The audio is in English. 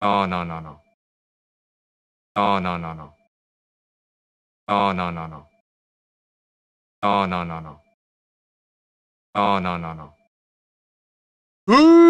Oh, no, no, no. Oh, no, no, no. Oh, no, no, no. Oh, no, no, no. Oh, no, no, no. Ooh!